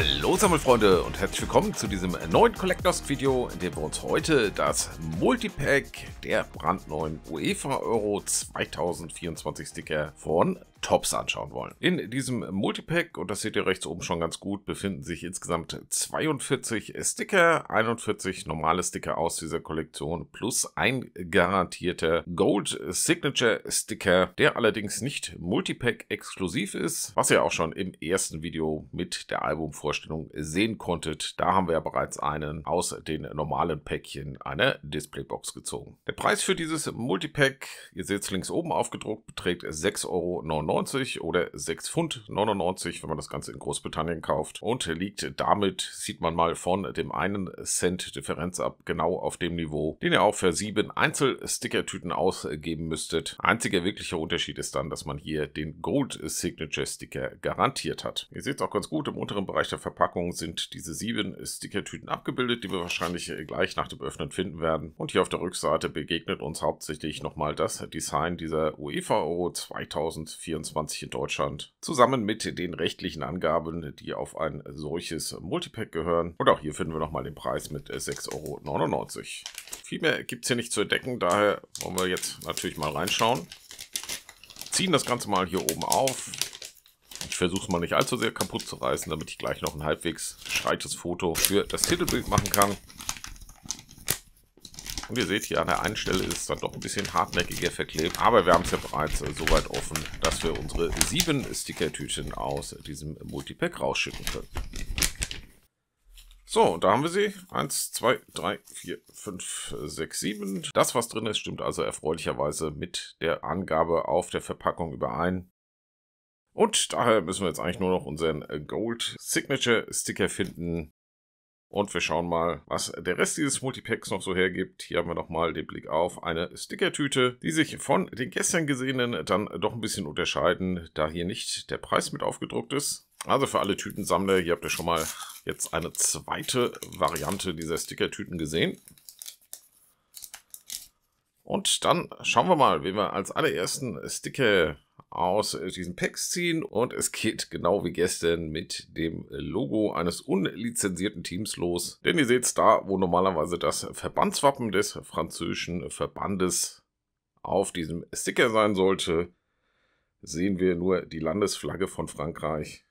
Hallo Sammelfreunde und herzlich willkommen zu diesem neuen Collectors Video, in dem wir uns heute das Multipack der brandneuen UEFA Euro 2024 Sticker von Tops anschauen wollen. In diesem Multipack, und das seht ihr rechts oben schon ganz gut, befinden sich insgesamt 42 Sticker, 41 normale Sticker aus dieser Kollektion plus ein garantierter Gold Signature Sticker, der allerdings nicht Multipack exklusiv ist, was ihr auch schon im ersten Video mit der Albumvorstellung sehen konntet. Da haben wir ja bereits einen aus den normalen Päckchen einer Displaybox gezogen. Der Preis für dieses Multipack, ihr seht es links oben aufgedruckt, beträgt 6,99 Euro 99 oder 6 Pfund 99, wenn man das Ganze in Großbritannien kauft und liegt damit, sieht man mal, von dem einen Cent Differenz ab, genau auf dem Niveau, den ihr auch für sieben einzel ausgeben müsstet. Einziger wirklicher Unterschied ist dann, dass man hier den Gold Signature Sticker garantiert hat. Ihr seht es auch ganz gut, im unteren Bereich der Verpackung sind diese sieben sticker abgebildet, die wir wahrscheinlich gleich nach dem Öffnen finden werden. Und hier auf der Rückseite begegnet uns hauptsächlich nochmal das Design dieser UEFA Euro 2024 21 in Deutschland, zusammen mit den rechtlichen Angaben, die auf ein solches Multipack gehören. Und auch hier finden wir nochmal den Preis mit 6,99 Euro. Viel mehr gibt es hier nicht zu entdecken, daher wollen wir jetzt natürlich mal reinschauen. Ziehen das Ganze mal hier oben auf. Ich versuche es mal nicht allzu sehr kaputt zu reißen, damit ich gleich noch ein halbwegs schreites Foto für das Titelbild machen kann. Und ihr seht hier an der einen Stelle ist es dann doch ein bisschen hartnäckiger verklebt, aber wir haben es ja bereits äh, so weit offen, dass wir unsere sieben Sticker-Tütchen aus diesem Multipack rausschicken können. So, und da haben wir sie. 1, 2, 3, 4, 5, 6, 7. Das, was drin ist, stimmt also erfreulicherweise mit der Angabe auf der Verpackung überein. Und daher müssen wir jetzt eigentlich nur noch unseren Gold Signature Sticker finden. Und wir schauen mal, was der Rest dieses Multipacks noch so hergibt. Hier haben wir nochmal den Blick auf eine Stickertüte, die sich von den gestern gesehenen dann doch ein bisschen unterscheiden, da hier nicht der Preis mit aufgedruckt ist. Also für alle Tütensammler, hier habt ihr schon mal jetzt eine zweite Variante dieser Stickertüten gesehen. Und dann schauen wir mal, wen wir als allerersten Sticker aus äh, diesen Packs ziehen und es geht genau wie gestern mit dem Logo eines unlizenzierten Teams los. Denn ihr seht es da, wo normalerweise das Verbandswappen des französischen Verbandes auf diesem Sticker sein sollte, sehen wir nur die Landesflagge von Frankreich.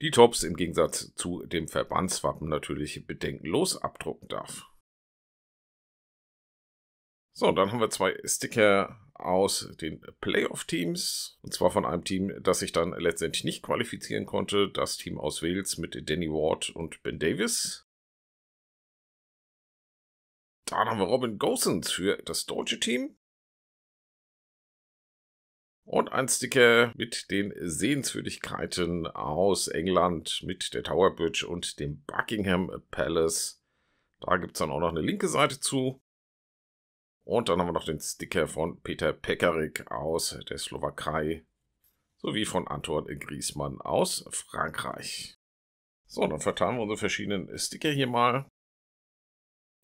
Die Tops im Gegensatz zu dem Verbandswappen natürlich bedenkenlos abdrucken darf. So, dann haben wir zwei Sticker aus den Playoff-Teams. Und zwar von einem Team, das sich dann letztendlich nicht qualifizieren konnte. Das Team aus Wales mit Danny Ward und Ben Davis. Dann haben wir Robin Gosens für das deutsche Team. Und ein Sticker mit den Sehenswürdigkeiten aus England mit der Tower Bridge und dem Buckingham Palace. Da gibt es dann auch noch eine linke Seite zu. Und dann haben wir noch den Sticker von Peter Pekarik aus der Slowakei sowie von Anton Griesmann aus Frankreich. So, dann verteilen wir unsere verschiedenen Sticker hier mal.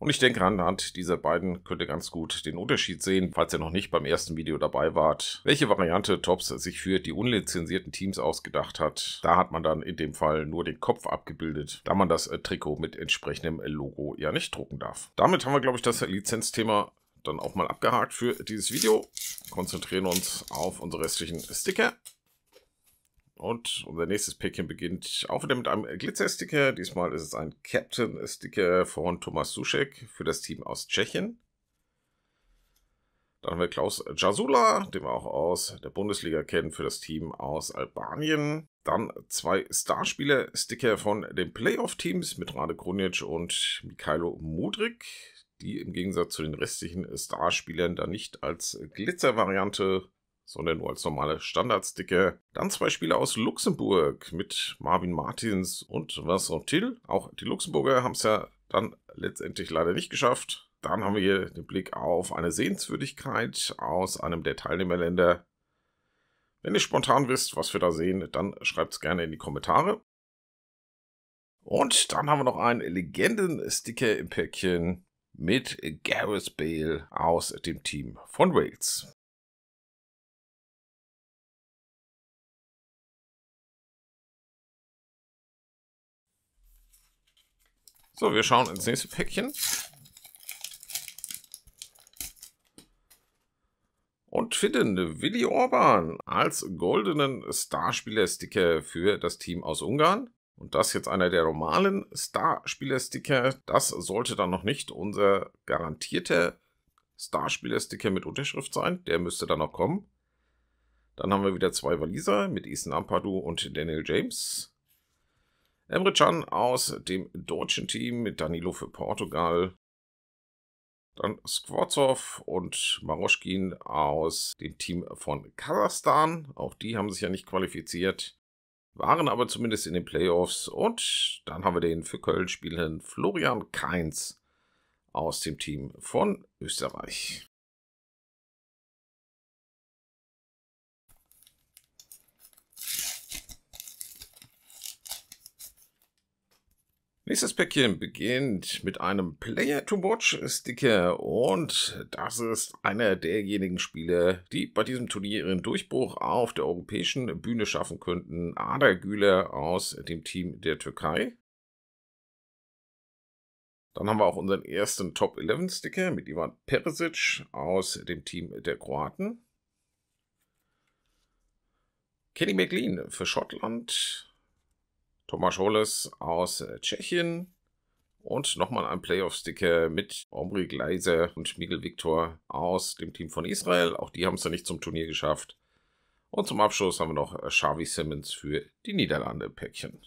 Und ich denke, anhand dieser beiden könnt ihr ganz gut den Unterschied sehen, falls ihr noch nicht beim ersten Video dabei wart, welche Variante Tops sich für die unlizenzierten Teams ausgedacht hat. Da hat man dann in dem Fall nur den Kopf abgebildet, da man das äh, Trikot mit entsprechendem Logo ja nicht drucken darf. Damit haben wir, glaube ich, das Lizenzthema dann auch mal abgehakt für dieses Video. Konzentrieren uns auf unsere restlichen Sticker. Und unser nächstes Päckchen beginnt auch wieder mit einem Glitzer-Sticker. Diesmal ist es ein Captain-Sticker von Thomas Suschek für das Team aus Tschechien. Dann haben wir Klaus Jasula, den wir auch aus der Bundesliga kennen, für das Team aus Albanien. Dann zwei Starspieler-Sticker von den Playoff-Teams mit Rade Krunic und Mikhailo Mudrik die im Gegensatz zu den restlichen Starspielern da nicht als Glitzervariante, sondern nur als normale Standardsticker. Dann zwei Spieler aus Luxemburg mit Marvin Martins und Vincent Till. Auch die Luxemburger haben es ja dann letztendlich leider nicht geschafft. Dann haben wir hier den Blick auf eine Sehenswürdigkeit aus einem der Teilnehmerländer. Wenn ihr spontan wisst, was wir da sehen, dann schreibt es gerne in die Kommentare. Und dann haben wir noch einen Legenden-Sticker im Päckchen mit Gareth Bale aus dem Team von Wales. So, wir schauen ins nächste Päckchen. Und finden Willi Orban als goldenen Starspieler-Sticker für das Team aus Ungarn. Und das jetzt einer der normalen Starspieler-Sticker. Das sollte dann noch nicht unser garantierter Starspieler-Sticker mit Unterschrift sein. Der müsste dann noch kommen. Dann haben wir wieder zwei Waliser mit Ethan Ampadu und Daniel James. Emre Can aus dem deutschen Team mit Danilo für Portugal. Dann Skvortsov und Maroschkin aus dem Team von Kasachstan. Auch die haben sich ja nicht qualifiziert waren aber zumindest in den Playoffs. Und dann haben wir den für Köln spielenden Florian Kainz aus dem Team von Österreich. Nächstes Päckchen beginnt mit einem Player to Watch Sticker und das ist einer derjenigen Spiele, die bei diesem Turnier ihren Durchbruch auf der europäischen Bühne schaffen könnten. Ada Güler aus dem Team der Türkei. Dann haben wir auch unseren ersten Top 11 Sticker mit Ivan Peresic aus dem Team der Kroaten. Kenny McLean für Schottland Thomas Scholes aus äh, Tschechien und nochmal ein Playoff-Sticker mit Omri Gleise und Miguel Victor aus dem Team von Israel. Auch die haben es ja nicht zum Turnier geschafft. Und zum Abschluss haben wir noch äh, Xavi Simmons für die Niederlande-Päckchen.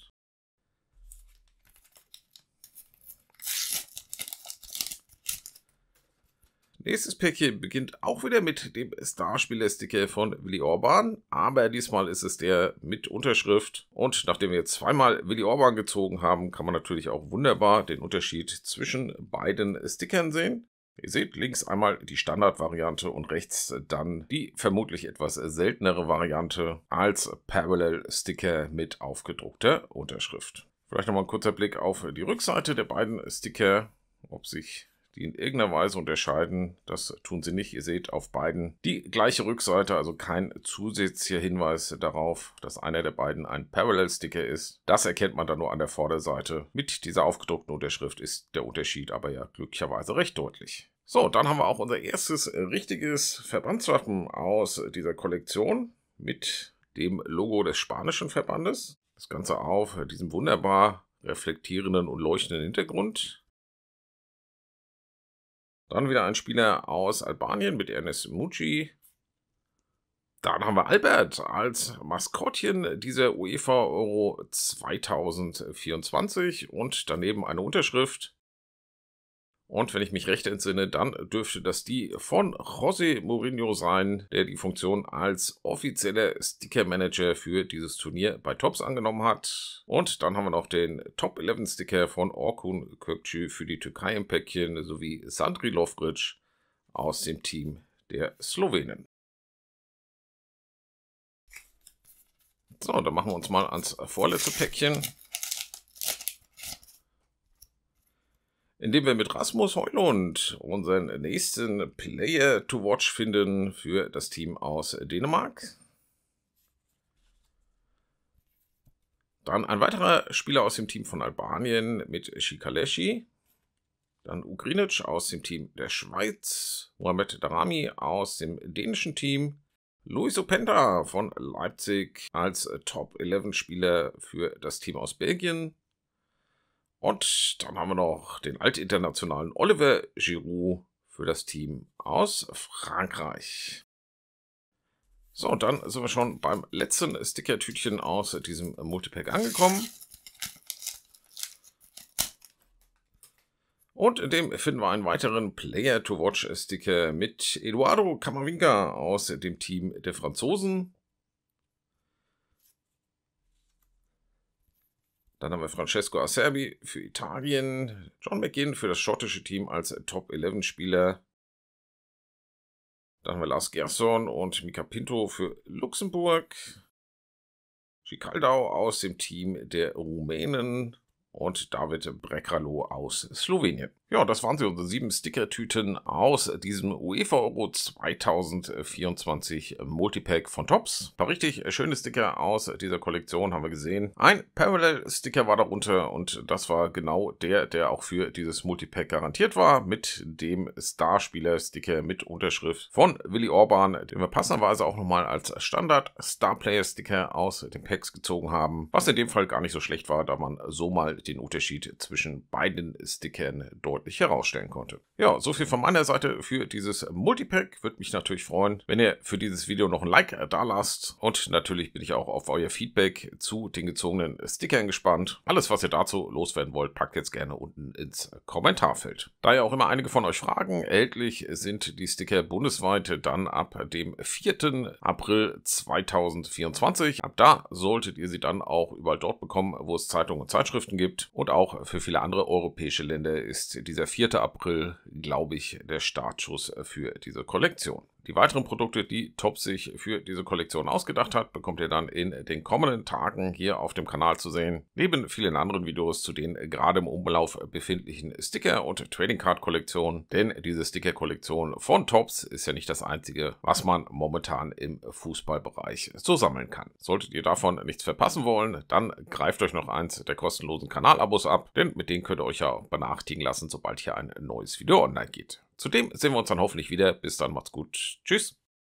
Nächstes Päckchen beginnt auch wieder mit dem Starspieler-Sticker von Willy Orban, aber diesmal ist es der mit Unterschrift. Und nachdem wir zweimal Willy Orban gezogen haben, kann man natürlich auch wunderbar den Unterschied zwischen beiden Stickern sehen. Ihr seht links einmal die Standardvariante und rechts dann die vermutlich etwas seltenere Variante als Parallel Sticker mit aufgedruckter Unterschrift. Vielleicht nochmal ein kurzer Blick auf die Rückseite der beiden Sticker, ob sich die in irgendeiner Weise unterscheiden. Das tun sie nicht. Ihr seht auf beiden die gleiche Rückseite, also kein zusätzlicher Hinweis darauf, dass einer der beiden ein Parallel-Sticker ist. Das erkennt man dann nur an der Vorderseite. Mit dieser aufgedruckten Unterschrift ist der Unterschied aber ja glücklicherweise recht deutlich. So, dann haben wir auch unser erstes äh, richtiges Verbandswappen aus dieser Kollektion mit dem Logo des spanischen Verbandes. Das Ganze auf diesem wunderbar reflektierenden und leuchtenden Hintergrund. Dann wieder ein Spieler aus Albanien mit Ernest Mucci. Dann haben wir Albert als Maskottchen dieser UEFA Euro 2024 und daneben eine Unterschrift. Und wenn ich mich recht entsinne, dann dürfte das die von José Mourinho sein, der die Funktion als offizieller Sticker-Manager für dieses Turnier bei Tops angenommen hat. Und dann haben wir noch den Top-11-Sticker von Orkun Kökçü für die Türkei im Päckchen sowie Sandri Lovric aus dem Team der Slowenen. So, dann machen wir uns mal ans vorletzte Päckchen. indem wir mit Rasmus Heulund unseren nächsten Player to Watch finden für das Team aus Dänemark. Dann ein weiterer Spieler aus dem Team von Albanien mit Shikaleshi. Dann Ugrinic aus dem Team der Schweiz. Mohamed Darami aus dem dänischen Team. Luis Openda von Leipzig als Top 11 Spieler für das Team aus Belgien. Und dann haben wir noch den altinternationalen Oliver Giroud für das Team aus Frankreich. So, und dann sind wir schon beim letzten Sticker-Tütchen aus diesem Multipack angekommen. Und in dem finden wir einen weiteren Player-to-Watch-Sticker mit Eduardo Camavinga aus dem Team der Franzosen. Dann haben wir Francesco Acerbi für Italien, John McGinn für das schottische Team als Top-11-Spieler. Dann haben wir Lars Gerson und Mika Pinto für Luxemburg. Schikaldau aus dem Team der Rumänen und David Brekalo aus Slowenien. Ja, das waren sie, unsere sieben Sticker-Tüten aus diesem UEFA Euro 2024 Multipack von Tops. Ein paar richtig schöne Sticker aus dieser Kollektion haben wir gesehen. Ein Parallel-Sticker war darunter und das war genau der, der auch für dieses Multipack garantiert war, mit dem Starspieler-Sticker mit Unterschrift von Willy Orban, den wir passenderweise auch nochmal als Standard-Star-Player-Sticker aus den Packs gezogen haben, was in dem Fall gar nicht so schlecht war, da man so mal den Unterschied zwischen beiden Stickern deutlich deutlich herausstellen konnte. Ja, so viel von meiner Seite für dieses Multipack. Würde mich natürlich freuen, wenn ihr für dieses Video noch ein Like da lasst. Und natürlich bin ich auch auf euer Feedback zu den gezogenen Stickern gespannt. Alles, was ihr dazu loswerden wollt, packt jetzt gerne unten ins Kommentarfeld. Da ja auch immer einige von euch fragen, erhältlich sind die Sticker bundesweit dann ab dem 4. April 2024. Ab da solltet ihr sie dann auch überall dort bekommen, wo es Zeitungen und Zeitschriften gibt. Und auch für viele andere europäische Länder ist die dieser 4. April, glaube ich, der Startschuss äh, für diese Kollektion die weiteren Produkte, die Top sich für diese Kollektion ausgedacht hat, bekommt ihr dann in den kommenden Tagen hier auf dem Kanal zu sehen. Neben vielen anderen Videos zu den gerade im Umlauf befindlichen Sticker- und Trading Card Kollektionen. Denn diese Sticker Kollektion von Tops ist ja nicht das einzige, was man momentan im Fußballbereich so sammeln kann. Solltet ihr davon nichts verpassen wollen, dann greift euch noch eins der kostenlosen Kanalabos ab, denn mit denen könnt ihr euch ja benachrichtigen lassen, sobald hier ein neues Video online geht. Zudem sehen wir uns dann hoffentlich wieder. Bis dann, macht's gut. Tschüss.